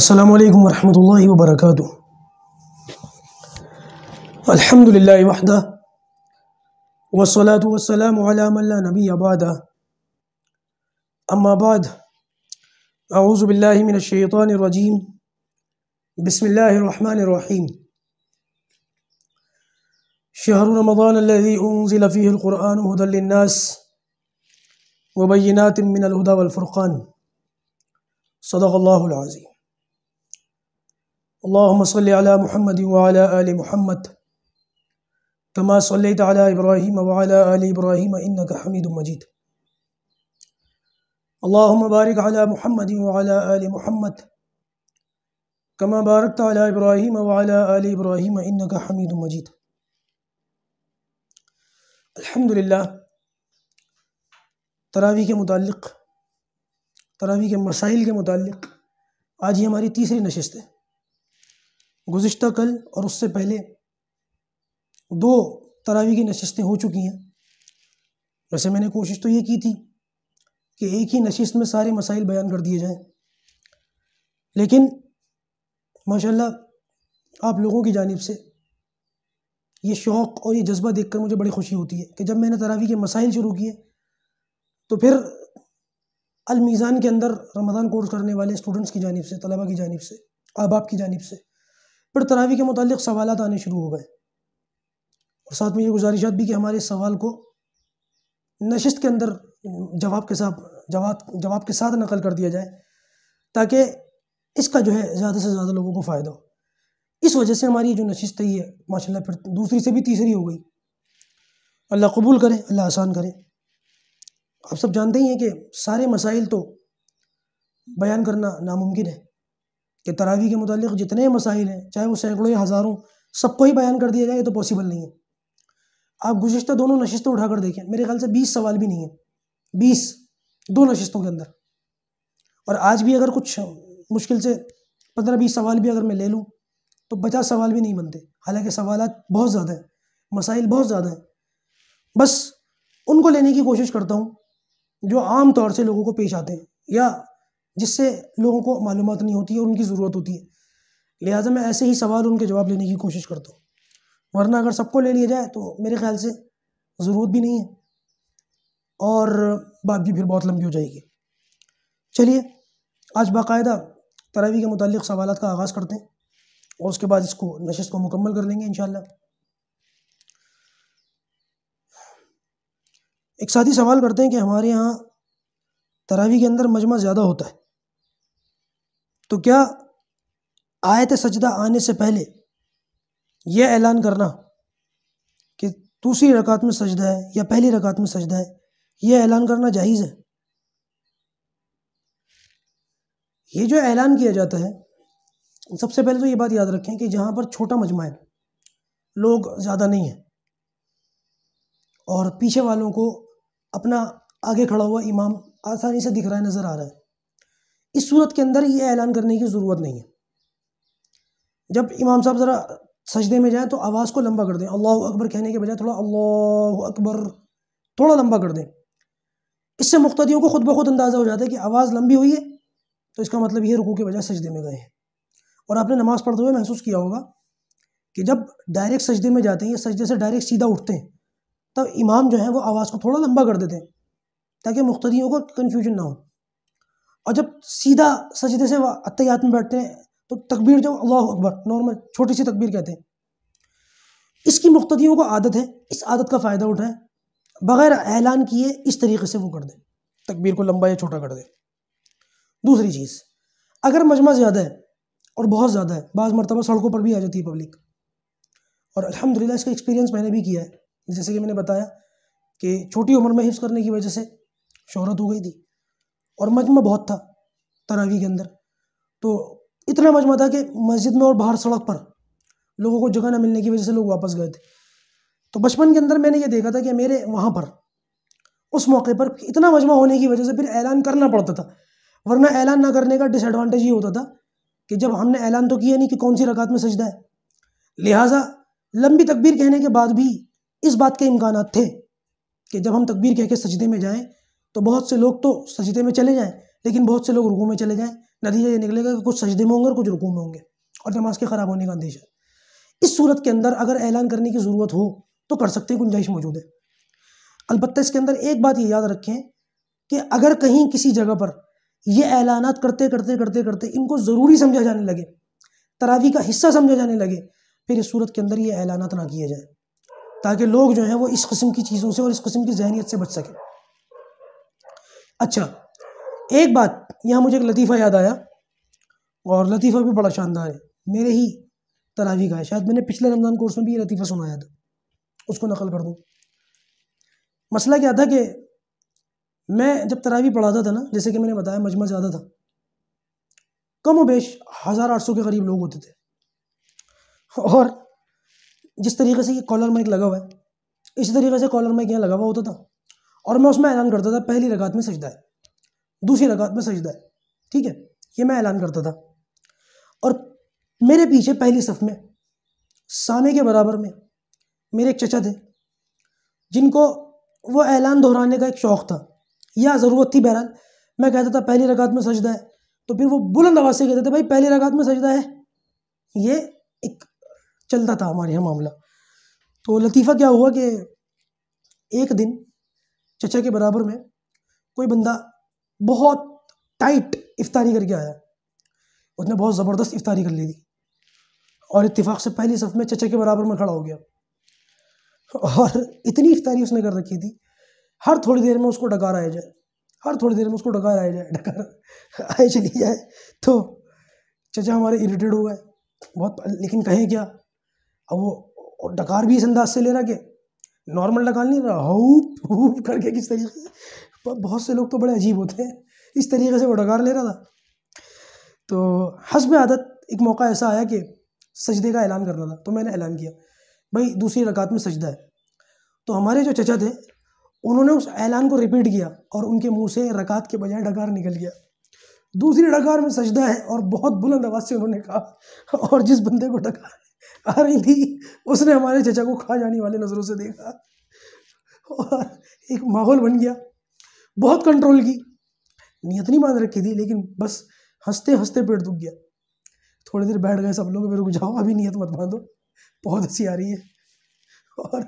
السلام عليكم ورحمة الله وبركاته الحمد لله وحده والصلاة والسلام على من لا نبي بعده أما بعد أعوذ بالله من الشيطان الرجيم بسم الله الرحمن الرحيم شهر رمضان الذي أنزل فيه القرآن هدى للناس وبينات من الهدى والفرقان صدق الله العظيم اللهم صل على محمد وعلى آل محمد كما صليت على إبراهيم وعلى آل إبراهيم إنك حميد مجيد اللهم بارك على محمد وعلى آل محمد كما باركت على إبراهيم وعلى آل إبراهيم إنك حميد مجيد الحمد لله تراوی کے متعلق تراوی کے مسائل کے متعلق آج ہی ہماری تیسری نشست ہے गुज्त कल और उससे पहले दो तरावी की नशस्तें हो चुकी हैं वैसे मैंने कोशिश तो ये की थी कि एक ही नशस्त में सारे मसाइल बयान कर दिए जाएं लेकिन माशाल्लाह आप लोगों की जानब से ये शौक़ और ये जज्बा देखकर मुझे बड़ी खुशी होती है कि जब मैंने तरावी के मसाइल शुरू किए तो फिर अलमीज़ान के अंदर रमज़ान कोर्स करने वाले स्टूडेंट्स की जानब से तलबा की जानब से अहबाब की जानब से फिर तरावी के मतलब सवाल आने शुरू हो गए और साथ में ये गुजारिश भी कि हमारे सवाल को नशस्त के अंदर जवाब के साथ जवाब जवाब के साथ नकल कर दिया जाए ताकि इसका जो है ज़्यादा से ज़्यादा लोगों को फ़ायदा हो इस वजह से हमारी जो नशस्त है माशा माशाल्लाह फिर दूसरी से भी तीसरी हो गई अल्लाह कबूल करे अल्लाह आसान करे आप सब जानते ही हैं कि सारे मसाइल तो बयान करना नामुमकिन है कि तरावी के मुतल जितने मसाइल हैं चाहे वो सैकड़ों या हज़ारों सबको ही बयान कर दिया जाए ये तो पॉसिबल नहीं है आप गुजशत दोनों नशस्तों उठाकर देखें मेरे ख्याल से बीस सवाल भी नहीं है बीस दो नशस्तों के अंदर और आज भी अगर कुछ मुश्किल से पंद्रह बीस सवाल भी अगर मैं ले लूँ तो पचास सवाल भी नहीं बनते हालांकि सवाल बहुत ज़्यादा हैं मसाइल बहुत ज़्यादा हैं बस उनको लेने की कोशिश करता हूँ जो आम तौर से लोगों को पेश आते हैं या जिससे लोगों को मालूम नहीं होती है और उनकी ज़रूरत होती है लिहाजा मैं ऐसे ही सवाल उनके जवाब लेने की कोशिश करता हूँ वरना अगर सबको ले लिया जाए तो मेरे ख्याल से ज़रूरत भी नहीं है और बात भी फिर बहुत लंबी हो जाएगी चलिए आज बाकायदा तरावी के मतलब सवाल का आगाज़ करते हैं और उसके बाद इसको नशस्त को मुकम्मल कर लेंगे इन एक साथी सवाल करते हैं कि हमारे यहाँ तरावी के अंदर मजमा ज़्यादा होता है तो क्या आयत सजदा आने से पहले यह ऐलान करना कि दूसरी रकात में सजदा है या पहली रकात में सजदा है यह ऐलान करना जायज़ है ये जो ऐलान किया जाता है सबसे पहले तो ये बात याद रखें कि जहाँ पर छोटा मजमा है लोग ज़्यादा नहीं हैं और पीछे वालों को अपना आगे खड़ा हुआ इमाम आसानी से दिख रहा है नज़र आ रहा है इस सूरत के अंदर ये ऐलान करने की ज़रूरत नहीं है जब इमाम साहब ज़रा सजदे में जाएँ तो आवाज़ को लंबा कर दें अल्लाह अकबर कहने के बजाय थोड़ा अल्लाह अकबर थोड़ा लंबा कर दें इससे मुख्तियों को खुद ब खुद अंदाज़ा हो जाता है कि आवाज़ लंबी हुई है तो इसका मतलब ये रुकू के बजाय सजदे में गए हैं और आपने नमाज़ पढ़ते हुए महसूस किया होगा कि जब डायरेक्ट सजदे में जाते हैं या सजदे से डायरेक्ट सीधा उठते हैं तब इमाम जो है वो आवाज़ को थोड़ा लंबा कर देते हैं ताकि मुख्तियों को कन्फ्यूजन ना हो और जब सीधा सजदे से अत्यात में बैठते हैं तो तकबीर जो अल्लाह अकबर नॉर्मल छोटी सी तकबीर कहते हैं इसकी मुख्तियों को आदत है इस आदत का फ़ायदा उठाएं बग़ैर ऐलान किए इस तरीके से वो कर दें तकबीर को लंबा या छोटा कर दें दूसरी चीज़ अगर मजमा ज़्यादा है और बहुत ज़्यादा है बाज़ मरतबा सड़कों पर भी आ जाती है पब्लिक और अलहमदिल्ला इसका एक्सपीरियंस मैंने भी किया है जैसे कि मैंने बताया कि छोटी उम्र में हिफ्स करने की वजह से शहरत हो गई थी और मजमा बहुत था तरावी के अंदर तो इतना मजमा था कि मस्जिद में और बाहर सड़क पर लोगों को जगह ना मिलने की वजह से लोग वापस गए थे तो बचपन के अंदर मैंने ये देखा था कि मेरे वहाँ पर उस मौके पर इतना मजमा होने की वजह से फिर ऐलान करना पड़ता था वरना ऐलान ना करने का डिसएडवांटेज ये होता था कि जब हमने ऐलान तो किया नहीं कि कौन सी रकात में सजदा है लिहाजा लंबी तकबीर कहने के बाद भी इस बात के इम्कान थे कि जब हम तकबीर कह के सजदे में जाएं तो बहुत से लोग तो सजदे में चले जाएँ लेकिन बहुत से लोग रुकू में चले जाएँ नतीजा ये निकलेगा कि कुछ सजदे में होंगे और कुछ रुकू में होंगे और नमाज के ख़राब होने का अंदेशा इस सूरत के अंदर अगर ऐलान करने की ज़रूरत हो तो कर सकते हैं गुंजाइश मौजूद है अलबत्त इसके अंदर एक बात ये याद रखें कि अगर कहीं किसी जगह पर ये ऐलान करते करते करते करते इनको ज़रूरी समझा जाने लगे तरावी का हिस्सा समझा जाने लगे फिर इस सूरत के अंदर ये ऐलान ना किए जाएँ ताकि लोग जो हैं वो इस किस्म की चीज़ों से और इस किस्म की जहनीत से बच सकें अच्छा एक बात यहाँ मुझे एक लतीफ़ा याद आया और लतीफ़ा भी बड़ा शानदार है मेरे ही तरावी का है शायद मैंने पिछले रमज़ान कोर्स में भी ये लतीफ़ा सुनाया था उसको नकल कर दूँ मसला क्या था कि मैं जब तरावी पढ़ाता था ना जैसे कि मैंने बताया मजमा ज़्यादा था कम वेश हज़ार आठ सौ के करीब लोग होते थे और जिस तरीके से ये कॉलर माइक लगा हुआ है इसी तरीके से कॉलर माइक यहाँ लगा हुआ होता था और मैं उसमें ऐलान करता था पहली रकात में सजदा है दूसरी रकात में सजदा है ठीक है ये मैं ऐलान करता था और मेरे पीछे पहली सफ़ में सामे के बराबर में मेरे एक चचा थे जिनको वो ऐलान दोहराने का एक शौक़ था या ज़रूरत थी बहरहाल मैं कहता था पहली रकात में सजदा है तो फिर वो बुलंद आवाज़ से कहते थे भाई पहली रकात में सजदा है ये एक चलता था हमारे यहाँ मामला तो लतीफ़ा क्या हुआ कि एक दिन चचा के बराबर में कोई बंदा बहुत टाइट इफ्तारी करके आया उसने बहुत ज़बरदस्त इफ्तारी कर ली थी और इतफ़ाक़ से पहली सफ़ में चचा के बराबर में खड़ा हो गया और इतनी इफ्तारी उसने कर रखी थी हर थोड़ी देर में उसको डकार आया जाए हर थोड़ी देर में उसको डकार आया जाए डकार आए चली जाए तो चचा हमारे इरीटेड हो गए बहुत लेकिन कहें क्या अब वो डकार भी इस अंदाज से ले रहा कि नॉर्मल डकाल नहीं रहा हूप हूप करके किस तरीके से बहुत से लोग तो बड़े अजीब होते हैं इस तरीके से वो डकार ले रहा था तो हसब आदत एक मौका ऐसा आया कि सजदे का ऐलान करना था तो मैंने ऐलान किया भाई दूसरी रकात में सजदा है तो हमारे जो चचा थे उन्होंने उस ऐलान को रिपीट किया और उनके मुंह से रकात के बजाय डकार निकल गया दूसरी डकार में सजदा है और बहुत बुलंद आवाज़ से उन्होंने कहा और जिस बंदे को डकार आ रही थी उसने हमारे चचा को खा जाने वाले नज़रों से देखा और एक माहौल बन गया बहुत कंट्रोल की नीयत नहीं बांध रखी थी लेकिन बस हंसते हंसते पेट दुख गया थोड़ी देर बैठ गए सब लोग मेरे को जाओ अभी नीयत मत बांधो बहुत हंसी आ रही है और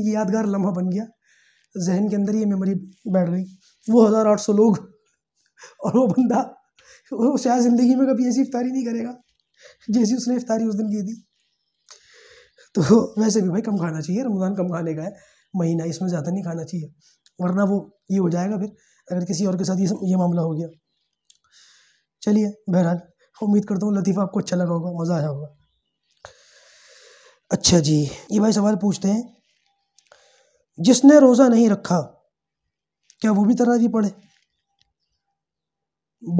एक यादगार लम्हा बन गया जहन के अंदर ये मेमोरी बैठ गई वो हज़ार आठ सौ लोग और वो बंदा वो शायद ज़िंदगी में कभी ऐसी इफ्तारी नहीं करेगा जैसी उसने इफ्तारी उस दिन की थी तो वैसे भी भाई कम खाना चाहिए रमज़ान कम खाने का है महीना इसमें ज़्यादा नहीं खाना चाहिए वरना वो ये हो जाएगा फिर अगर किसी और के साथ ये ये मामला हो गया चलिए बहरहाल उम्मीद करता हूँ लतीफ़ा आपको अच्छा लगा होगा मज़ा आया होगा अच्छा जी ये भाई सवाल पूछते हैं जिसने रोज़ा नहीं रखा क्या वो भी भी पढ़े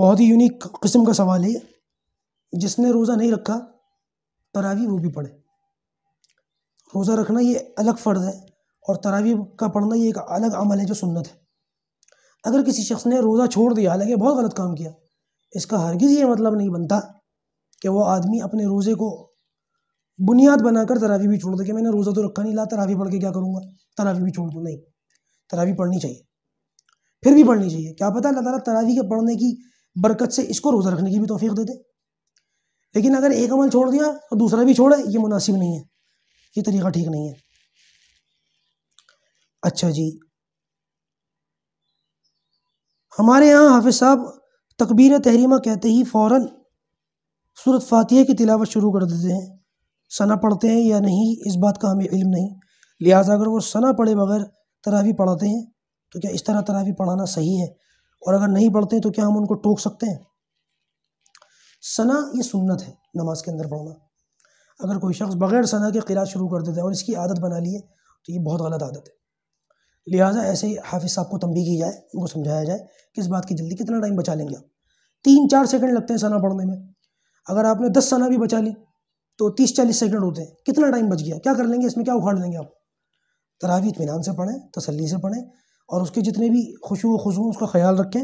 बहुत ही यूनिक किस्म का सवाल है जिसने रोज़ा नहीं रखा तरावी वो भी पढ़े रोज़ा रखना ये अलग फ़र्ज़ है और तरावी का पढ़ना ये एक अलग अमल है जो सुन्नत है अगर किसी शख्स ने रोज़ा छोड़ दिया हालांकि बहुत गलत काम किया इसका हरगिज़ ये मतलब नहीं बनता कि वह आदमी अपने रोज़े को बुनियाद बनाकर तरावी भी छोड़ दे कि मैंने रोज़ा तो रखा नहीं ला तरावी पढ़ के क्या करूँगा तरावी भी छोड़ दूँ नहीं तरावी पढ़नी चाहिए फिर भी पढ़नी चाहिए क्या पता अल्लाह ताला तरावी के पढ़ने की बरकत से इसको रोज़ा रखने की भी तोफ़ी दे दे लेकिन अगर एक अमल छोड़ दिया और तो दूसरा भी छोड़े ये मुनासिब नहीं है ये तरीका ठीक नहीं है अच्छा जी हमारे यहाँ हाफिज साहब तकबीर तहरीमा कहते ही फ़ौर सूरत फातिह की तिलावत शुरू कर देते हैं सना पढ़ते हैं या नहीं इस बात का हमें इल्म नहीं लिहाजा अगर वो सना पढ़े बगैर तरावी पढ़ाते हैं तो क्या इस तरह तरावी पढ़ाना सही है और अगर नहीं पढ़ते हैं तो क्या हम उनको टोक सकते हैं सना ये सुन्नत है नमाज के अंदर पढ़ना अगर कोई शख्स बग़ैर सना के किरात शुरू कर देता है और इसकी आदत बना ली है तो ये बहुत गलत आदत है लिहाजा ऐसे ही हाफिज़ साहब को तंबी की जाए उनको समझाया जाए कि इस बात की जल्दी कितना टाइम बचा लेंगे आप तीन चार सेकंड लगते हैं सना पढ़ने में अगर आपने दस सना भी बचा ली तो तीस चालीस सेकंड होते हैं कितना टाइम बच गया क्या कर लेंगे इसमें क्या उखाड़ लेंगे आप तरावी इतमान से पढ़ें तसली से पढ़ें और उसके जितने भी खुशू खुशू उसका ख्याल रखें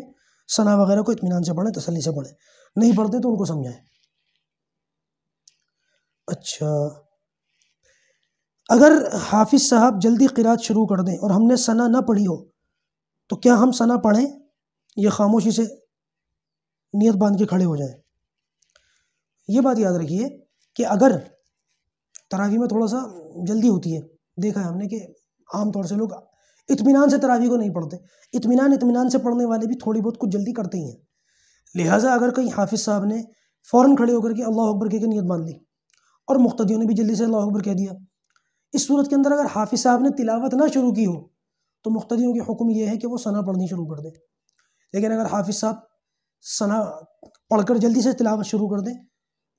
सना वगैरह को इतमान से पढ़ें तसली से पढ़ें नहीं पढ़ते तो उनको समझाएं अच्छा अगर हाफिज़ साहब जल्दी किरात शुरू कर दें और हमने सना ना पढ़ी हो तो क्या हम सना पढ़ें या खामोशी से नीयत बांध के खड़े हो जाएं ये बात याद रखिए कि अगर तरावी में थोड़ा सा जल्दी होती है देखा है हमने कि आमतौर से लोग इतमान से तरावी को नहीं पढ़ते इतमान इतमान से पढ़ने वाले भी थोड़ी बहुत कुछ जल्दी करते ही हैं लिहाजा अगर कहीं हाफिज़ साहब ने फ़ौर खड़े होकर के अल्लाह अकबर के नीयत बांध ली और मुख्तियों ने भी जल्दी से अल्लाह अकबर कह दिया इस सूरत के अंदर अगर हाफिज़ साहब ने तिलावत ना शुरू की हो तो मुख्तियों के हुक्म यह है कि वो सना पढ़नी शुरू कर दें लेकिन अगर हाफिज़ साहब सना पढ़कर जल्दी से तिलावत शुरू कर दें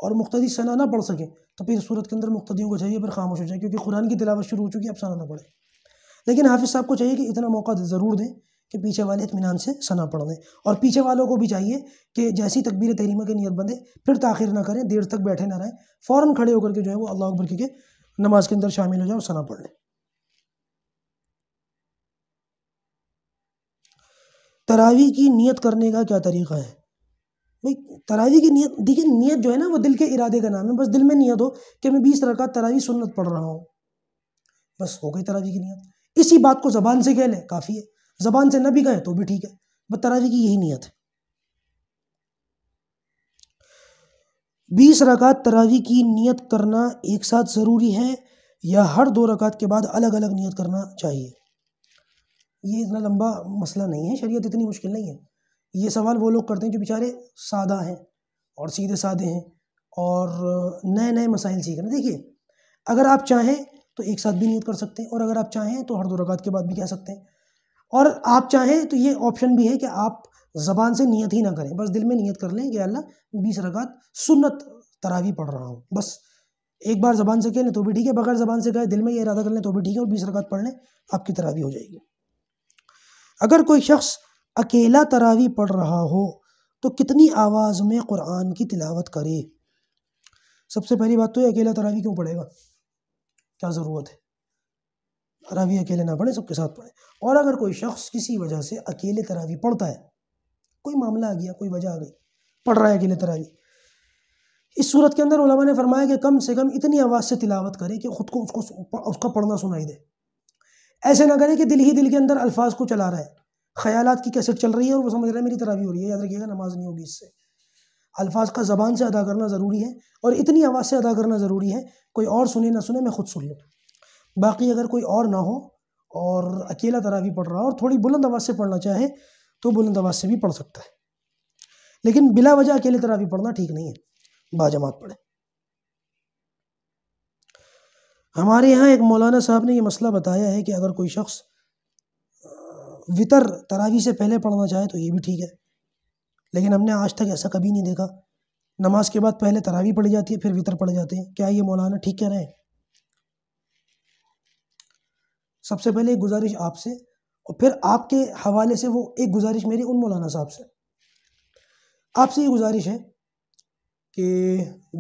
और मुख्तदी सना ना पढ़ सकें तो फिर सूरत के अंदर मुख्तियों को चाहिए फिर खामोश हो जाए क्योंकि कुरान की तिलावत शुरू हो चुकी है अब सना ना पढ़े लेकिन हाफिज़ साहब को चाहिए कि इतना मौका ज़रूर दें कि पीछे वाले इतमान से सना पढ़ लें और पीछे वालों को भी चाहिए कि जैसी तकबीर तहरीमा की नियत बंधे फिर ताखिर ना करें देर तक बैठे ना रहें फ़ौर खड़े होकर के जो है वो अल्लाह अकबर के नमाज के अंदर शामिल हो जाए और सना पढ़ लें तरावी की नीयत करने का क्या तरीक़ा है भाई तरावी की नीयत देखिए नीयत जो है ना वो दिल के इरादे का नाम है बस दिल में नीयत हो कि मैं बीस रकात तरावी सुन्नत पढ़ रहा हूँ बस हो गई तरावी की नीयत इसी बात को ज़बान से कह लें काफ़ी है ज़बान से न भी गए तो भी ठीक है बस तरावी की यही नीयत है बीस रकात तरावी की नीयत करना एक साथ ज़रूरी है या हर दो रकात के बाद अलग अलग नीयत करना चाहिए ये इतना लंबा मसला नहीं है शरीयत इतनी मुश्किल नहीं है ये सवाल वो लोग करते हैं जो बेचारे सादा हैं और सीधे सादे हैं और नए नए मसाइल सीख रहे हैं देखिए अगर आप चाहें तो एक साथ भी नीयत कर सकते हैं और अगर आप चाहें तो हर दो रकात के बाद भी कह सकते हैं और आप चाहें तो ये ऑप्शन भी है कि आप ज़बान से नियत ही ना करें बस दिल में नियत कर लें कि अल्लाह बीस रकात सुन्नत तरावी पढ़ रहा हूँ बस एक बार ज़बान से कह लें तो भी ठीक है बगैर ज़बान से कहें दिल में ये इरादा कर लें तो भी ठीक है और बीस रकात पढ़ लें आपकी तरावी हो जाएगी अगर कोई शख्स अकेला तरावी पढ़ रहा हो तो कितनी आवाज़ में कुरान की तिलावत करे सबसे पहली बात तो ये अकेला तरावी क्यों पढ़ेगा क्या ज़रूरत है तरावी अकेले ना पढ़ें सबके साथ पढ़ें और अगर कोई शख्स किसी वजह से अकेले तरावी पढ़ता है कोई मामला आ गया कोई वजह आ गई पढ़ रहा है अकेले तरावी इस सूरत के अंदर उलमा ने फरमाया कि कम से कम इतनी आवाज़ से तिलावत करें कि ख़ुद को उसको उसका पढ़ना सुनाई दे ऐसे ना करें कि दिल ही दिल के अंदर अल्फाज को चला रहा है ख्याल की कैसेट चल रही है और वो समझ रहा है मेरी तरावी हो रही है याद रखिएगा नमाज नहीं होगी इससे अल्फाज का ज़बान से अदा करना ज़रूरी है और इतनी आवाज़ से अदा करना ज़रूरी है कोई और सुने ना सुने मैं खुद सुन लूँ बाकी अगर कोई और ना हो और अकेला तरावी पढ़ रहा हो और थोड़ी बुलंद आवाज़ से पढ़ना चाहे तो बुलंद आवाज़ से भी पढ़ सकता है लेकिन बिला वजह अकेले तरावी पढ़ना ठीक नहीं है बाजमात पढ़े हमारे यहाँ एक मौलाना साहब ने ये मसला बताया है कि अगर कोई शख्स वितर तरावी से पहले पढ़ना चाहे तो ये भी ठीक है लेकिन हमने आज तक ऐसा कभी नहीं देखा नमाज के बाद पहले तरावी पढ़ी जाती है फिर वितर पढ़ जाते हैं क्या ये मौलाना ठीक कह रहे हैं सबसे पहले एक गुजारिश आपसे और फिर आपके हवाले से वो एक गुजारिश मेरी उन मौलाना साहब से आपसे ये गुजारिश है कि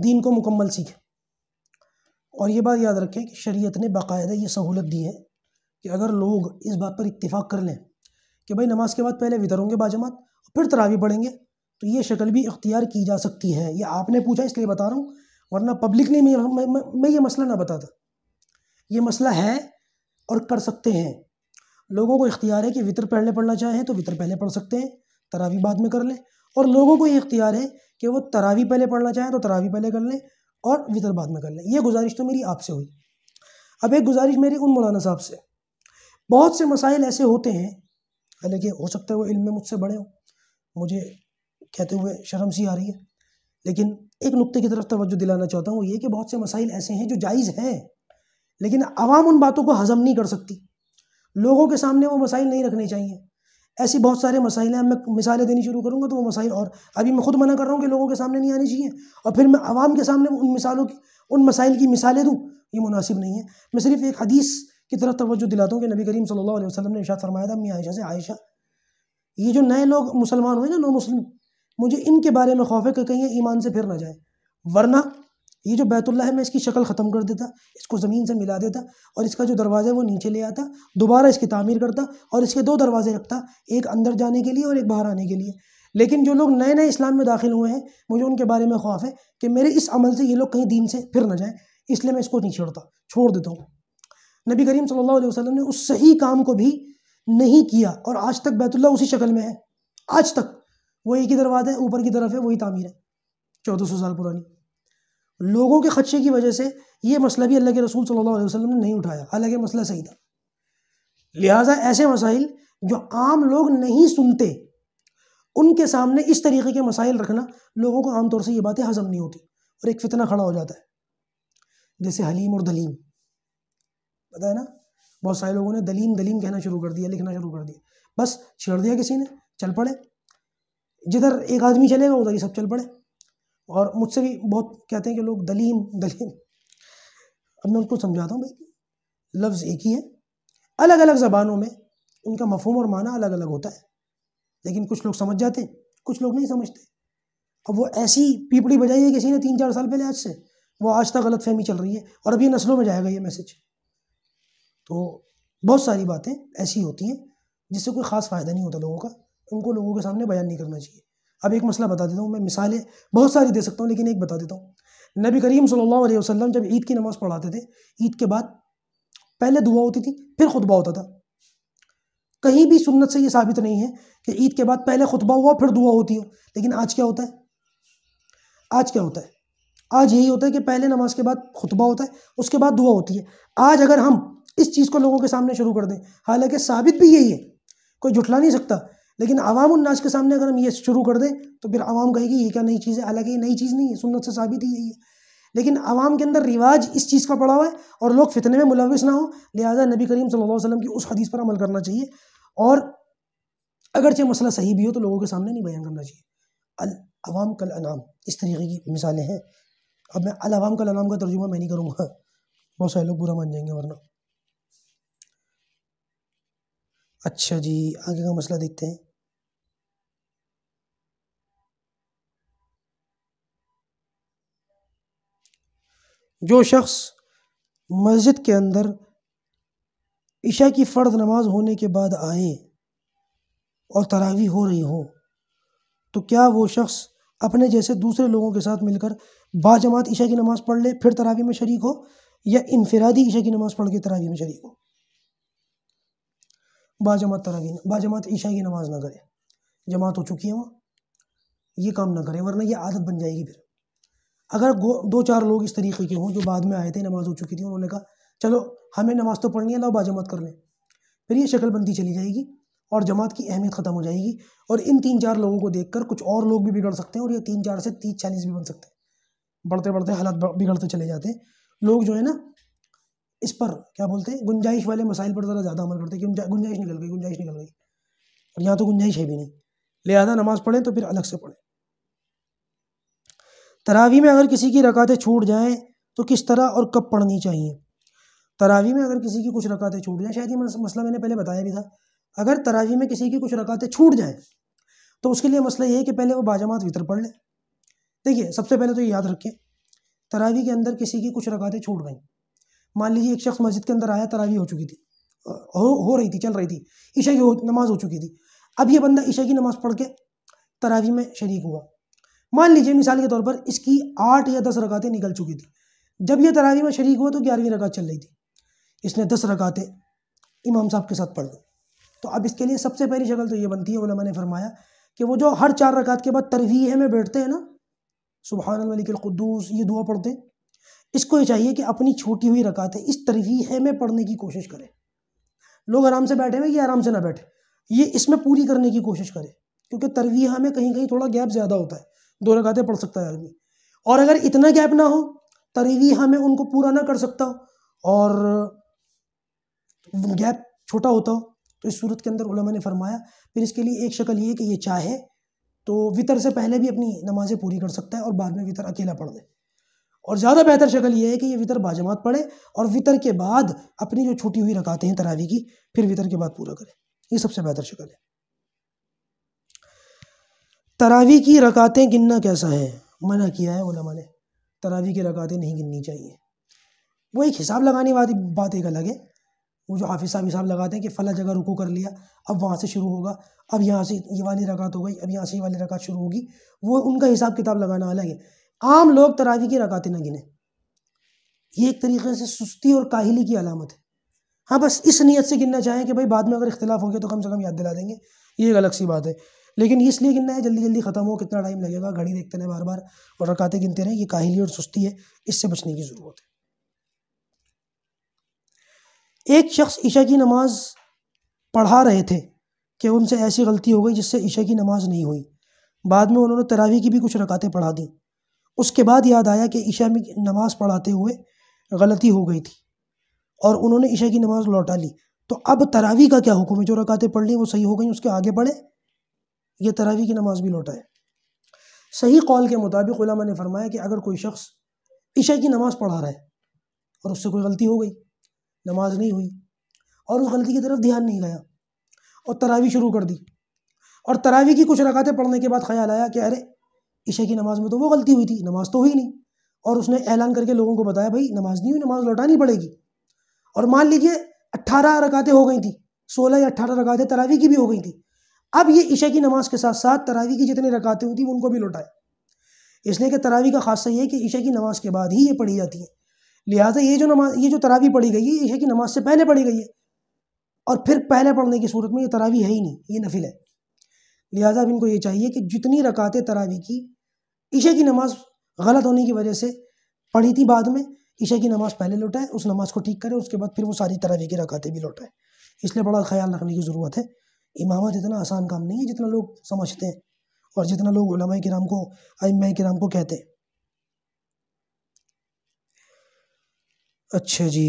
दीन को मुकम्मल सीखें और ये बात याद रखें कि शरीयत ने बाकायदा ये सहूलत दी है कि अगर लोग इस बात पर इतफ़ाक़ कर लें कि भाई नमाज के बाद पहले वितर होंगे बाजमात फिर तरावी पढ़ेंगे तो ये शक्ल भी इख्तियार की जा सकती है ये आपने पूछा इसलिए बता रहा हूँ वरना पब्लिक ने मैं, मैं, मैं ये मसला ना बताता ये मसला है और कर सकते हैं लोगों को इख्तियार है कि वितर पहले पढ़ना चाहें तो वितर पहले पढ़ सकते हैं तरावी बाद में कर लें और लोगों को ये इख्तियार है कि वो तरावी पहले पढ़ना चाहें तो तरावी पहले कर लें और वितर बाद में कर लें ये गुजारिश तो मेरी आपसे हुई अब एक गुजारिश मेरी उन मौलाना साहब से बहुत से मसाइल ऐसे होते हैं हालांकि हो सकता है वो इल्म में मुझसे बड़े हों मुझे कहते हुए शर्म सी आ रही है लेकिन एक नुक्ते की तरफ तवज्जो दिलाना चाहता हूँ ये कि बहुत से मसाइल ऐसे हैं जो जायज़ हैं लेकिन आवाम उन बातों को हज़म नहीं कर सकती लोगों के सामने वो मसाइल नहीं रखने चाहिए ऐसी बहुत सारे मसाइल हैं मैं मिसालें देनी शुरू करूँगा तो वो मसाइल और अभी मैं खुद मना कर रहा हूँ कि लोगों के सामने नहीं आनी चाहिए और फिर मैं आवाम के सामने उन मिसालों की उन मसाइल की मिसालें दूँ ये मुनासिब नहीं है मैं सिर्फ एक हदीस की तरफ तवज्जो दिलाता हूँ कि नबी करीम सल्लल्लाहु अलैहि वसल्लम ने इशाद फरमाया था मैं आयशा से आयशा ये जो नए लोग मुसलमान हुए ना नो मुस्लिम मुझे इनके बारे में खौफ है कि कहीं ईमान से फिर ना जाए वरना ये जो बैतुल्ला है मैं इसकी शक्ल ख़त्म कर देता इसको ज़मीन से मिला देता और इसका जो दरवाज़ा है वो नीचे ले आता दोबारा इसकी तमीर करता और इसके दो दरवाजे रखता एक अंदर जाने के लिए और एक बाहर आने के लिए लेकिन जो लोग नए नए इस्लाम में दाखिल हुए हैं मुझे उनके बारे में खौफ है कि मेरे इस अमल से ये लोग कहीं दीन से फिर ना जाएँ इसलिए मैं इसको नहीं छोड़ता छोड़ देता हूँ नबी करीम सल्लल्लाहु अलैहि वसल्लम ने उस सही काम को भी नहीं किया और आज तक बैतुल्ला उसी शक्ल में है आज तक वो एक ही दरवाज़ा है ऊपर की तरफ है वही तामीर है चौदह सौ साल पुरानी लोगों के खदशे की वजह से ये मसला भी अल्लाह के रसूल सल्लल्लाहु अलैहि वसल्लम ने नहीं उठाया हालांकि मसला सही था लिहाजा ऐसे मसाइल जो आम लोग नहीं सुनते उनके सामने इस तरीके के मसाइल रखना लोगों को आमतौर से ये बातें हजम नहीं होती और एक फितना खड़ा हो जाता है जैसे हलीम और दलीम पता है ना बहुत सारे लोगों ने दलीम दलीम कहना शुरू कर दिया लिखना शुरू कर दिया बस छेड़ दिया किसी ने चल पड़े जिधर एक आदमी चलेगा उधर ही सब चल पड़े और मुझसे भी बहुत कहते हैं कि लोग दलीम दलीम अब मैं उनको समझाता हूँ भाई लफ्ज़ एक ही है अलग अलग ज़बानों में उनका मफहम और माना अलग अलग होता है लेकिन कुछ लोग समझ जाते हैं कुछ लोग नहीं समझते अब वो ऐसी पीपड़ी बजाई है किसी ने तीन चार साल पहले आज से वो आज तक गलत फहमी चल रही है और अभी नस्लों में जाएगा ये मैसेज तो बहुत सारी बातें ऐसी होती हैं जिससे कोई ख़ास फ़ायदा नहीं होता लोगों का उनको लोगों के सामने बयान नहीं करना चाहिए अब एक मसला बता देता हूँ मैं मिसालें बहुत सारी दे सकता हूँ लेकिन एक बता देता हूँ नबी करीम सल्लल्लाहु अलैहि वसल्लम जब ईद की नमाज़ पढ़ाते थे ईद के बाद पहले दुआ होती थी फिर खुतबा होता था कहीं भी सुन्नत से ये साबित नहीं है कि ईद के बाद पहले खुतबा हुआ फिर दुआ होती हो लेकिन आज क्या होता है आज क्या होता है आज यही होता है कि पहले नमाज के बाद खुतबा होता है उसके बाद दुआ होती है आज अगर हम इस चीज़ को लोगों के सामने शुरू कर दें हालांकि साबित भी यही है कोई जुटला नहीं सकता लेकिन अवामनास के सामने अगर हम ये शुरू कर दें तो फिर आवाम कहेगी ये क्या नई चीज़ है हालांकि ये नई चीज़ नहीं है सुन्नत से साबित ही यही है लेकिन आवाम के अंदर रिवाज इस चीज़ का पड़ा हुआ है और लोग फितने में मुलविस ना हो लिहाजा नबी करीम सल्लल्लाहु अलैहि वसल्लम की उस हदीस पर अमल करना चाहिए और अगर चाहे मसला सही भी हो तो लोगों के सामने नहीं बयान करना चाहिए अल अवाम कल अनाम इस तरीके की मिसालें हैं अब मैं अल अवाम कल अनाम का तर्जुमा मैं नहीं करूँगा बहुत सारे लोग बुरा मान जाएंगे वरना अच्छा जी आगे का मसला देखते हैं जो शख्स मस्जिद के अंदर ईशा की फ़र्द नमाज होने के बाद आए और तरावी हो रही हो तो क्या वो शख्स अपने जैसे दूसरे लोगों के साथ मिलकर बाजमात ईशा की नमाज़ पढ़ ले फिर तरावी में शरीक हो या इनफरादी ईशा की नमाज़ पढ़ के तरावी में शरीक हो बाजमात तरावी बाजमात ईशा की नमाज़ ना करे जमात हो चुकी है वहाँ ये काम ना करें वरना ये आदत बन जाएगी फिर अगर दो चार लोग इस तरीके के हों जो बाद में आए थे नमाज़ हो चुकी थी उन्होंने कहा चलो हमें नमाज़ तो पढ़नी है ना बाजमत कर लें फिर ये शक्लबंदी चली जाएगी और जमात की अहमियत ख़त्म हो जाएगी और इन तीन चार लोगों को देखकर कुछ और लोग भी बिगड़ सकते हैं और ये तीन चार से तीस चालीस भी बन सकते हैं बढ़ते बढ़ते हालात बिगड़ते चले जाते हैं लोग जो है ना इस पर क्या बोलते हैं गुंजाइश वाले मसाइल पर ज़रा ज़्यादा अमल करते हैं कि गुंजाइश निकल गई गुंजाइश निकल गई और यहाँ तो गुंजाइश है भी नहीं लिहाजा नमाज़ पढ़ें तो फिर अलग से पढ़ें तरावी में अगर किसी की रकातें छूट जाएँ तो किस तरह और कब पढ़नी चाहिए तरावी में अगर किसी की कुछ रकातें छूट जाएँ शायद ये मसला मैंने पहले बताया भी था अगर तरावी में किसी की कुछ रकातें छूट जाएँ तो उसके लिए मसला ये है कि पहले वो बाजामात वितर पढ़ लें देखिए सबसे पहले तो ये याद रखें तरावी के अंदर किसी की कुछ रकातें छूट गई मान लीजिए एक शख्स मस्जिद के अंदर आया तरावी हो चुकी थी हो हो रही थी चल रही थी ईशा की नमाज़ हो चुकी थी अब ये बंदा ईशा की नमाज़ पढ़ के तरावी में शरीक हुआ मान लीजिए मिसाल के तौर पर इसकी आठ या दस रकातें निकल चुकी थी जब यह तरावी में शरीक हुआ तो ग्यारहवीं रकात चल रही थी इसने दस रकातें इमाम साहब के साथ पढ़ ली तो अब इसके लिए सबसे पहली शक्ल तो ये बनती है उलमा ने फरमाया कि वो जो हर चार रकात के बाद तरवीह में बैठते हैं ना सुबहान मलिकलक़ुद्दूस ये दुआ पढ़ते हैं इसको ये चाहिए कि अपनी छोटी हुई रकातें इस तरवीह में पढ़ने की कोशिश करें लोग आराम से बैठे हुए ये आराम से ना बैठे ये इसमें पूरी करने की कोशिश करें क्योंकि तरवीह में कहीं कहीं थोड़ा गैप ज़्यादा होता है दो रकातें पढ़ सकता है आदमी और अगर इतना गैप ना हो तरीवी हमें हाँ उनको पूरा ना कर सकता और गैप छोटा होता हो तो इस सूरत के अंदर उलमा ने फरमाया फिर इसके लिए एक शक्ल ये कि ये चाहे तो वितर से पहले भी अपनी नमाज़ें पूरी कर सकता है और बाद में वितर अकेला पढ़ दे और ज़्यादा बेहतर शक्ल ये है कि ये वितर बाजमात पढ़े और वितर के बाद अपनी जो छुटी हुई रकाते हैं तरावी की फिर वितर के बाद पूरा करें ये सबसे बेहतर शक्ल है तरावी की रकातें गिनना कैसा है मना किया है ओलमा ने तरावी की रकातें नहीं गिननी चाहिए वो एक हिसाब लगाने वाली बात एक अलग है वो जो हाफिज साहब हिसाब लगाते हैं कि फ़ला जगह रुकू कर लिया अब वहाँ से शुरू होगा अब यहाँ से ये वाली रकात हो गई अब यहाँ से ये वाली रकात शुरू होगी वो उनका हिसाब किताब लगाना अलग है आम लोग तरावी की रकातें ना गिने ये एक तरीके से सुस्ती और काहली की अलामत है हाँ बस इस नीयत से गिनना चाहें कि भाई बाद में अगर इख्तलाफ हो गया तो कम से कम याद दिला देंगे ये एक अलग सी बात है लेकिन इसलिए गिनना है जल्दी जल्दी ख़त्म हो कितना टाइम लगेगा घड़ी देखते रहें बार बार और रकाते गिनते रहें ये काहली और सुस्ती है इससे बचने की ज़रूरत है एक शख्स ईशा की नमाज़ पढ़ा रहे थे कि उनसे ऐसी गलती हो गई जिससे ईशा की नमाज़ नहीं हुई बाद में उन्होंने तरावी की भी कुछ रकातें पढ़ा दी उसके बाद याद आया कि ईशा में नमाज़ पढ़ाते हुए गलती हो गई थी और उन्होंने ईशा की नमाज़ लौटा ली तो अब तरावी का क्या हुक्म है जो रकातें पढ़ ली वो सही हो गई उसके आगे पढ़े ये तरावी की नमाज भी लौटाए सही कौल के मुताबिक उलमा ने फरमाया कि अगर कोई शख्स ईशा की नमाज़ पढ़ा रहा है और उससे कोई गलती हो गई नमाज नहीं हुई और उस गलती की तरफ ध्यान नहीं गया और तरावी शुरू कर दी और तरावी की कुछ रकातें पढ़ने के बाद ख्याल आया कि अरे ईशा की नमाज़ में तो वो गलती हुई थी नमाज़ तो हुई नहीं और उसने ऐलान करके लोगों को बताया भाई नमाज़ नहीं हुई नमाज़ लौटानी पड़ेगी और मान लीजिए अट्ठारह रकातें हो गई थी सोलह या अट्ठारह रकातें तरावी की भी हो गई थी अब ये ईशा की नमाज के साथ साथ तरावी की जितनी रकातें होती हैं उनको भी लौटाए इसलिए कि तरावी का खासा ये है कि ईशा की नमाज के बाद ही ये पढ़ी जाती है लिहाजा ये जो नमाज ये जो तरावी पढ़ी गई है ईशा की नमाज से पहले पढ़ी गई है और फिर पहले पढ़ने की सूरत में ये तरावी है ही नहीं ये नफिल है लिहाजा अब इनको ये चाहिए कि जितनी रकातें तरावी की ईशा की नमाज गलत होने की वजह से पढ़ी थी बाद में ईशा की नमाज पहले लौटाए उस नमाज को ठीक करें उसके बाद फिर वो सारी तरावी की रकातें भी लौटाएं इसलिए बड़ा ख्याल रखने की ज़रूरत है इमामत इतना आसान काम नहीं है जितना लोग समझते हैं और जितना लोग उलमा कराम को के कराम को कहते हैं अच्छा जी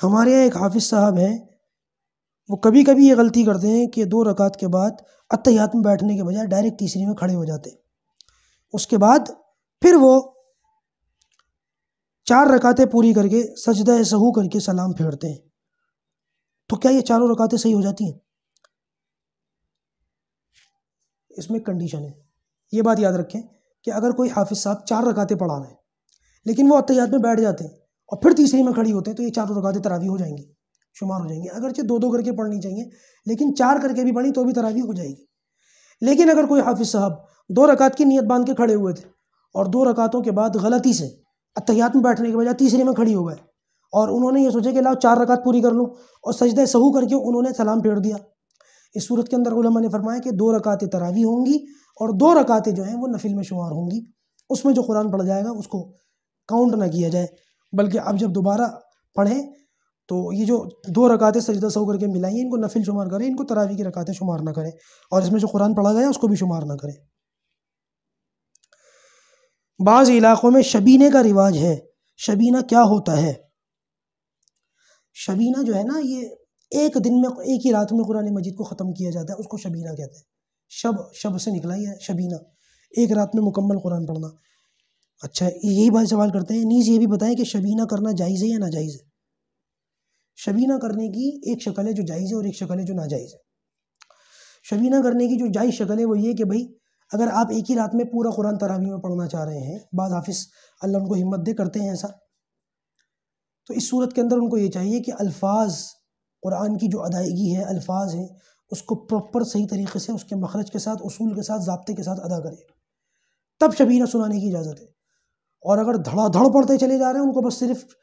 हमारे यहाँ एक हाफिज़ साहब हैं वो कभी कभी ये गलती करते हैं कि दो रकात के बाद अत्यात में बैठने के बजाय डायरेक्ट तीसरी में खड़े हो जाते हैं उसके बाद फिर वो चार रकातें पूरी करके सजदा सहू करके सलाम फेरते हैं तो क्या ये चारों रकातें सही हो जाती हैं इसमें कंडीशन है ये बात याद रखें कि अगर कोई हाफिज़ साहब चार रकाते पढ़ा रहे हैं लेकिन वो अत्यात में बैठ जाते हैं और फिर तीसरी में खड़ी होते हैं तो ये चारों रकाते तरावी हो जाएंगी शुमार हो जाएंगी अगरचे दो दो करके पढ़नी चाहिए लेकिन चार करके भी पढ़ी तो भी तरावी हो जाएगी लेकिन अगर कोई हाफिज़ साहब दो रकात की नीयत बांध के खड़े हुए थे और दो रकातों के बाद गलती से अत्यात में बैठने के बजाय तीसरी में खड़ी हो गए और उन्होंने ये सोचा कि लाओ चार रकात पूरी कर लूँ और सजदे सहू करके उन्होंने सलाम फेर दिया इस सूरत के अंदर ने फरमाया कि दो रकातें तरावी होंगी और दो रकातें जो हैं वो नफिल में शुमार होंगी उसमें जो कुरान पढ़ जाएगा उसको काउंट ना किया जाए बल्कि अब जब दोबारा पढ़ें तो ये जो दो रकातें सजदा सौ करके मिलाइए इनको नफिल शुमार करें इनको तरावी की रकातें शुमार ना करें और इसमें जो कुरान पढ़ा गया उसको भी शुमार ना करें बाज़ इलाक़ों में शबीने का रिवाज है शबीना क्या होता है शबीना जो है ना ये एक दिन में एक ही रात में कुरान मजीद को ख़त्म किया जाता है उसको शबीना कहते हैं शब शब से निकला ही है शबीना एक रात में मुकम्मल कुरान पढ़ना अच्छा यही बात सवाल करते हैं नीज़ ये भी बताएं कि शबीना करना जायज़ है या नाजायज़ है शबीना करने की एक शक्ल है जो जायज़ है और एक शक्ल है जो नाजायज़ है शबीना करने की जो जायज़ शक्ल है वो ये कि भाई अगर आप एक ही रात में पूरा कुरान तरावी में पढ़ना चाह रहे हैं बाद हाफिस अल्लाह उनको हिम्मत दे करते हैं ऐसा तो इस सूरत के अंदर उनको ये चाहिए कि अल्फाज क़ुरान की जो अदायगी है अल्फाज हैं उसको प्रॉपर सही तरीके से उसके मखरज के साथ उसूल के साथ जबते के साथ अदा करें तब शबीना सुनाने की इजाज़त है और अगर धड़ाधड़ पढ़ते चले जा रहे हैं उनको बस सिर्फ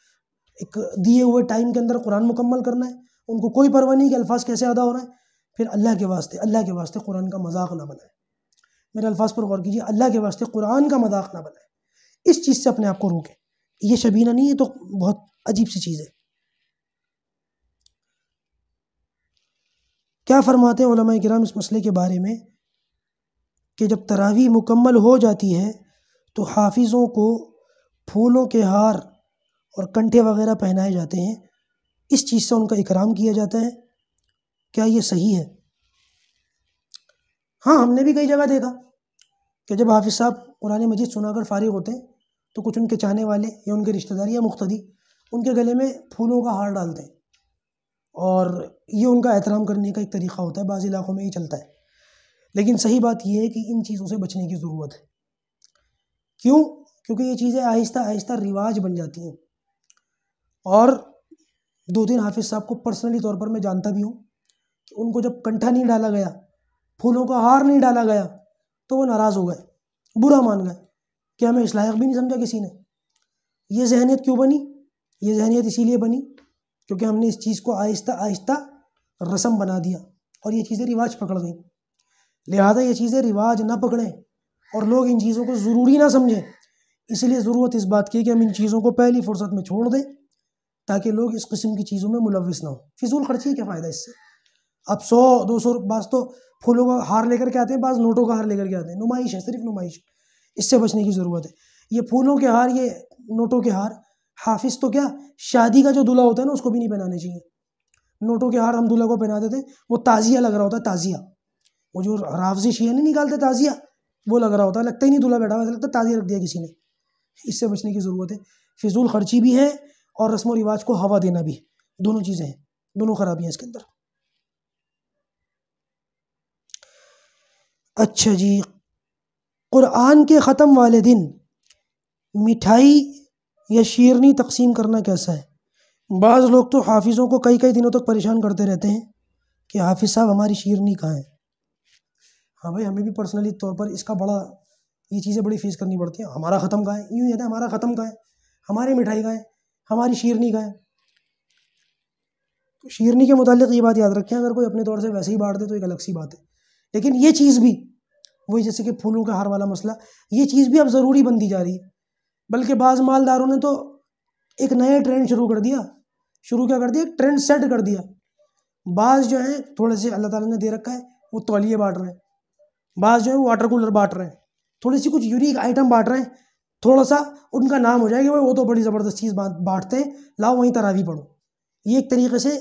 एक दिए हुए टाइम के अंदर कुरान मुकम्मल करना है उनको कोई परवाह नहीं कि अल्फाज कैसे अदा हो रहा है फिर अल्लाह के वास्ते अल्लाह के वास्ते कुरान का मजाक ना बनाए मेरे अल्फाज पर गौर कीजिए अल्लाह के वास्ते कुरान का मजाक ना बनाए इस चीज़ से अपने आप को रोकें ये शबीना नहीं है तो बहुत अजीब सी चीज़ है क्या फरमाते हैं कराम इस मसले के बारे में कि जब तरावी मुकम्मल हो जाती है तो हाफिज़ों को फूलों के हार और कंठे वगैरह पहनाए जाते हैं इस चीज़ से उनका इकराम किया जाता है क्या ये सही है हाँ हमने भी कई जगह देखा कि जब हाफिज़ साहब कुरान मजीद सुनाकर फारिग होते हैं तो कुछ उनके चाहने वाले या उनके रिश्तेदार या मुख्तदी उनके गले में फूलों का हार डालते हैं और ये उनका एहतराम करने का एक तरीक़ा होता है बाज़ इलाक़ों में ये चलता है लेकिन सही बात यह है कि इन चीज़ों से बचने की ज़रूरत है क्यों क्योंकि ये चीज़ें आहिस्ता आहिस्ता रिवाज बन जाती हैं और दो तीन हाफिज़ साहब को पर्सनली तौर पर मैं जानता भी हूँ कि उनको जब कंठा नहीं डाला गया फूलों का हार नहीं डाला गया तो वो नाराज़ हो गए बुरा मान गए कि हमें इस लायक भी नहीं समझा किसी ने ये जहनीत क्यों बनी ये जहनीत इसीलिए बनी क्योंकि हमने इस चीज़ को आहिस्ता आहिस्ता रसम बना दिया और ये चीज़ें रिवाज पकड़ गई लिहाजा ये चीज़ें रिवाज ना पकड़ें और लोग इन चीज़ों को ज़रूरी ना समझें इसलिए ज़रूरत इस बात की है कि हम इन चीज़ों को पहली फुर्सत में छोड़ दें ताकि लोग इस किस्म की चीज़ों में मुलविस ना हो फिजूल खर्ची क्या फ़ायदा इससे अब सौ दो सौ बास तो फूलों का हार लेकर के आते हैं बाज़ नोटों का हार लेकर के आते हैं नुमाइश है सिर्फ नुमाइश इससे बचने की ज़रूरत है ये फूलों के हार ये नोटों के हार हाफिज़ तो क्या शादी का जो दूल्हा होता है ना उसको भी नहीं पहनाने चाहिए नोटों के हार हम दूल्हा को पहना देते हैं वो ताज़िया लग रहा होता है ताज़िया वो जो राफजी शिया नहीं निकालते ताज़िया वो लग रहा होता है लगता ही नहीं दूल्हा बैठा हुआ लगता है ताज़िया रख दिया किसी ने इससे बचने की ज़रूरत है फिजूल खर्ची भी है और रस्म व रिवाज को हवा देना भी दोनों चीज़ें हैं दोनों हैं इसके अंदर अच्छा जी कुरान के ख़त्म वाले दिन मिठाई यह शीरनी तकसीम करना कैसा है बाज़ लोग तो हाफिज़ों को कई कई दिनों तक परेशान करते रहते हैं कि हाफिज़ साहब हमारी शीरनी कहाँ है हाँ भाई हमें भी पर्सनली तौर पर इसका बड़ा ये चीज़ें बड़ी फेस करनी पड़ती हैं हमारा ख़त्म कहाँ है यूँ कहते हैं हमारा ख़त्म कहाँ है हमारी मिठाई का है हमारी शीरनी का है तो शीरनी के मुतालिक ये बात याद रखें अगर कोई अपने तौर से वैसे ही बांट दे तो एक अलग सी बात है लेकिन ये चीज़ भी वही जैसे कि फूलों का हार वाला मसला ये चीज़ भी अब ज़रूरी बनती जा रही है बल्कि बाज़ मालदारों ने तो एक नया ट्रेंड शुरू कर दिया शुरू क्या कर दिया एक ट्रेंड सेट कर दिया बाज़ जो हैं थोड़े से अल्लाह ताला ने दे रखा है वो तौलिए बांट रहे हैं बाज़ जो है वाटर कूलर बांट रहे हैं थोड़ी सी कुछ यूनिक आइटम बांट रहे हैं थोड़ा सा उनका नाम हो जाएगा भाई वो तो बड़ी ज़बरदस्त चीज़ बांटते हैं लाओ वहीं तरावी पढ़ो ये एक तरीके से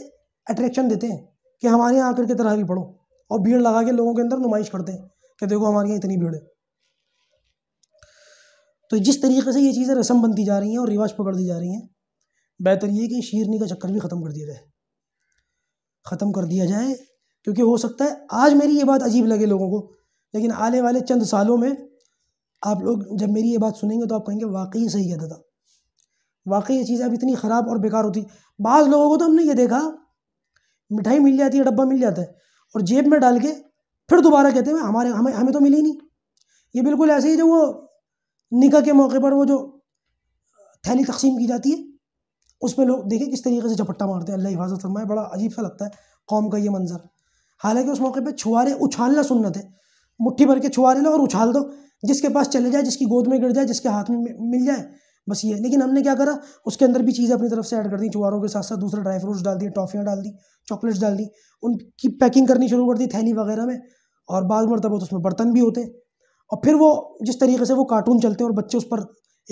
अट्रैक्शन देते हैं कि हमारे यहाँ आकर के तरावी पढ़ो और भीड़ लगा के लोगों के अंदर नुमाइश करते हैं कि देखो हमारे यहाँ इतनी भीड़ है तो जिस तरीके से ये चीज़ें रस्म बनती जा रही हैं और रिवाज पकड़ दी जा रही हैं बेहतर ये कि शीरनी का चक्कर भी ख़त्म कर दिया जाए ख़त्म कर दिया जाए क्योंकि हो सकता है आज मेरी ये बात अजीब लगे लोगों को लेकिन आने वाले चंद सालों में आप लोग जब मेरी ये बात सुनेंगे तो आप कहेंगे वाकई सही कहता था वाकई ये चीज़ें अब इतनी ख़राब और बेकार होती बाज़ लोगों को तो हमने ये देखा मिठाई मिल जाती है डब्बा मिल जाता है और जेब में डाल के फिर दोबारा कहते हैं हमारे हमें हमें तो मिली नहीं ये बिल्कुल ऐसे ही जो वो निका के मौके पर वो जो थैली तकसीम की जाती है उसमें लोग देखें किस तरीके से झपट्टा मारते हैं अल्लाह हिफाजत फरमाए बड़ा अजीब सा लगता है कौम का ये मंजर हालांकि उस मौके पर छुआरे उछालना सुनना थे मुट्ठी भर के छुआरे लो और उछाल दो जिसके पास चले जाए जिसकी गोद में गिर जाए जिसके हाथ में मिल जाए बस ये लेकिन हमने क्या करा उसके अंदर भी चीज़ें अपनी तरफ से ऐड कर दी चुवारों के साथ साथ दूसरे ड्राई फ्रूट्स डाल दिए टॉफ़ियाँ डाल दी चॉकलेट्स डाल दी उनकी पैकिंग करनी शुरू कर दी थैली वगैरह में और बाद मरतबा तो उसमें बर्तन भी होते और फिर वो जिस तरीके से वो कार्टून चलते हैं और बच्चे उस पर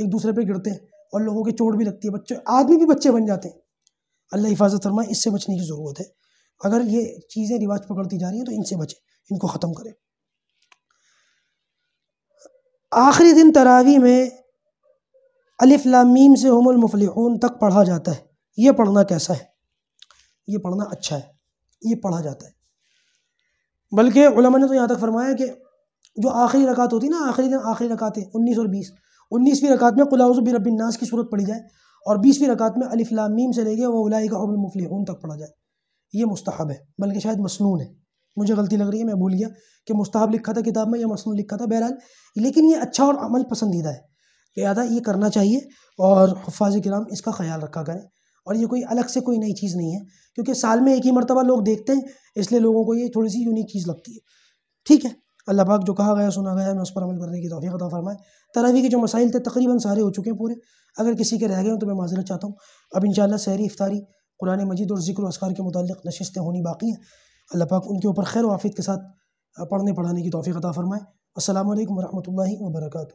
एक दूसरे पर गिरते हैं और लोगों की चोट भी लगती है बच्चे आदमी भी बच्चे बन जाते हैं अल्लाह हिफाजत फरमाए इससे बचने की ज़रूरत है अगर ये चीज़ें रिवाज पकड़ती जा रही हैं तो इनसे बचें इनको ख़त्म करें आखिरी दिन तरावी में अलिफ्लामीम से हमलमफलून तक पढ़ा जाता है ये पढ़ना कैसा है ये पढ़ना अच्छा है ये पढ़ा जाता है बल्कि ने तो यहाँ तक फरमाया कि जो आखिरी रकात होती है ना आखिरी दिन आखिरी रकातें उन्नीस और बीस उन्नीसवीं रकात में कुलाउज़ बिरबिननास की सूरत पढ़ी जाए और बीसवीं रकात में अलिफ्लाम मीम से लेके उलाई का मुफलिहून तक पढ़ा जाए ये मुस्तहब है बल्कि शायद मसनून है मुझे गलती लग रही है मैं भूल गया कि मुस्तहब लिखा था किताब में या मसनून लिखा था बहरहाल लेकिन ये अच्छा और अमल पसंदीदा है लिहाजा ये करना चाहिए और हफाज कराम इसका ख्याल रखा करें और ये कोई अलग से कोई नई चीज़ नहीं है क्योंकि साल में एक ही मरतबा लोग देखते हैं इसलिए लोगों को ये थोड़ी सी यूनिक चीज़ लगती है ठीक है अल्लाह पाक जो कहा गया सुना गया मैं उस पर अमल करने की तोफ़ी अदा फरमाए तरावी के जो मसाइल थे तकरीबन सारे हो चुके हैं पूरे अगर किसी के रह गए हो तो मैं माजरत चाहता हूँ अब इन शहरी इफ्तारी कुरान मजीद और जिक्र असकार के मतलब नशस्तें होनी बाकी हैं अल्लाह पाक उनके ऊपर खैर वाफियत के साथ पढ़ने पढ़ाने की तोफ़ी अदा फरमाए असल वरहमल वर्का